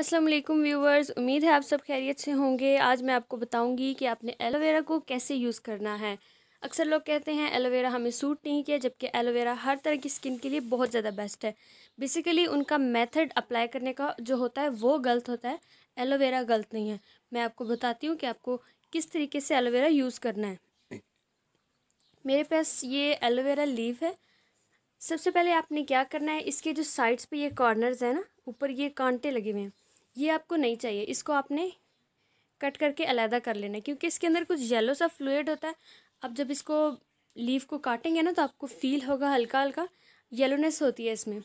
अस्सलाम वालेकुम व्यूवर्स उम्मीद है आप सब खैरियत से होंगे आज मैं आपको बताऊंगी कि आपने एलोवेरा को कैसे यूज़ करना है अक्सर लोग कहते हैं एलोवेरा हमें सूट नहीं किया जबकि एलोवेरा हर तरह की स्किन के लिए बहुत ज़्यादा बेस्ट है बेसिकली उनका मेथड अप्लाई करने का जो होता है वो गलत होता है एलोवेरा गलत नहीं है मैं आपको बताती हूँ कि आपको किस तरीके से एलोवेरा यूज़ करना है मेरे पास ये एलोवेरा लीव है सबसे पहले आपने क्या करना है इसके जो साइड्स पे ये कॉर्नर्स हैं ना ऊपर ये कांटे लगे हुए हैं ये आपको नहीं चाहिए इसको आपने कट करके अलहदा कर लेना है क्योंकि इसके अंदर कुछ येलो सा फ्लूड होता है अब जब इसको लीव को काटेंगे ना तो आपको फील होगा हल्का हल्का येलोनेस होती है इसमें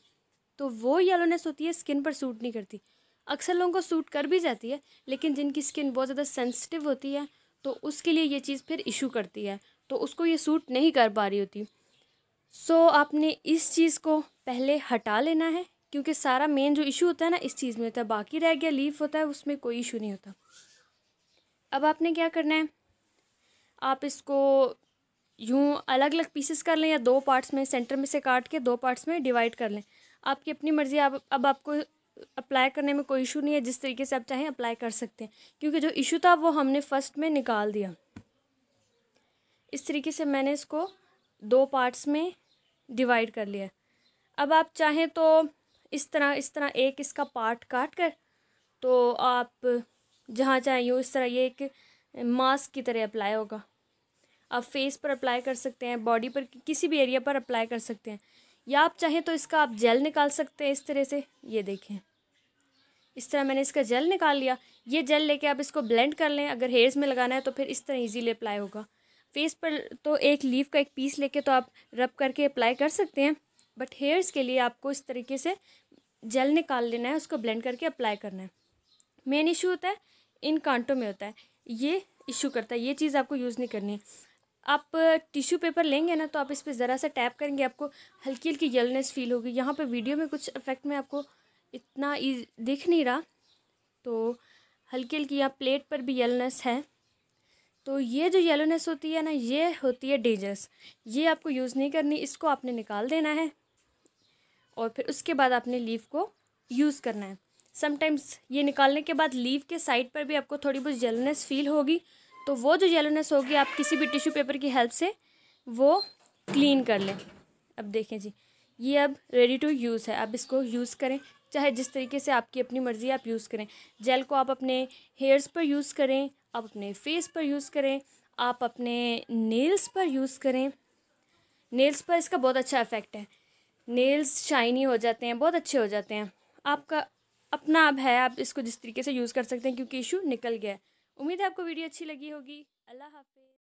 तो वो येलोनेस होती है स्किन पर सूट नहीं करती अक्सर लोगों को सूट कर भी जाती है लेकिन जिनकी स्किन बहुत ज़्यादा सेंसिटिव होती है तो उसके लिए ये चीज़ फिर इशू करती है तो उसको ये सूट नहीं कर पा रही होती सो so, आपने इस चीज़ को पहले हटा लेना है क्योंकि सारा मेन जो इशू होता है ना इस चीज़ में होता है बाकी रह गया लीफ होता है उसमें कोई इशू नहीं होता अब आपने क्या करना है आप इसको यूँ अलग अलग पीसेस कर लें या दो पार्ट्स में सेंटर में से काट के दो पार्ट्स में डिवाइड कर लें आपकी अपनी मर्ज़ी आप अब आपको अप्लाई करने में कोई इशू नहीं है जिस तरीके से आप चाहें अप्लाई कर सकते हैं क्योंकि जो इशू था वो हमने फ़र्स्ट में निकाल दिया इस तरीके से मैंने इसको दो पार्ट्स में डिवाइड कर लिया अब आप चाहें तो इस तरह इस तरह एक इसका पार्ट काट कर तो आप जहाँ चाहिए इस तरह ये एक मास्क की तरह अप्लाई होगा आप फेस पर अप्लाई कर सकते हैं बॉडी पर किसी भी एरिया पर अप्लाई कर सकते हैं या आप चाहें तो इसका आप जेल निकाल सकते हैं इस तरह से ये देखें इस तरह मैंने इसका जेल निकाल लिया ये जेल लेके आप इसको ब्लेंड कर लें अगर हेयर्स में लगाना है तो फिर इस तरह इजीली अप्लाई होगा फेस पर तो एक लीफ का एक पीस लेके तो आप रब करके अप्लाई कर सकते हैं बट हेयर्स के लिए आपको इस तरीके से जेल निकाल लेना है उसको ब्लेंड करके अप्लाई करना है मेन इशू होता है इन कांटों में होता है ये इशू करता है ये चीज़ आपको यूज़ नहीं करनी आप टिश्यू पेपर लेंगे ना तो आप इस पर ज़रा सा टैप करेंगे आपको हल्की हल्की येलनेस फील होगी यहाँ पर वीडियो में कुछ इफेक्ट में आपको इतना दिख नहीं रहा तो हल्की हल्की यहाँ प्लेट पर भी येलनेस है तो ये जो येलोनेस होती है ना ये होती है डेंजरस ये आपको यूज़ नहीं करनी इसको आपने निकाल देना है और फिर उसके बाद आपने लीव को यूज़ करना है समटाइम्स ये निकालने के बाद लीव के साइड पर भी आपको थोड़ी बहुत येलोनेस फील होगी तो वो जो येलोनेस होगी आप किसी भी टिश्यू पेपर की हेल्प से वो क्लीन कर लें अब देखें जी ये अब रेडी टू यूज़ है आप इसको यूज़ करें चाहे जिस तरीके से आपकी अपनी मर्ज़ी आप यूज़ करें जेल को आप अपने हेयर्स पर यूज़ करें आप अपने फेस पर यूज़ करें आप अपने नेल्स पर यूज़ करें नेल्स पर इसका बहुत अच्छा इफ़ेक्ट है नेल्स शाइनी हो जाते हैं बहुत अच्छे हो जाते हैं आपका अपना अब है आप इसको जिस तरीके से यूज़ कर सकते हैं क्योंकि इशू निकल गया है उम्मीद है आपको वीडियो अच्छी लगी होगी अल्लाह हाफि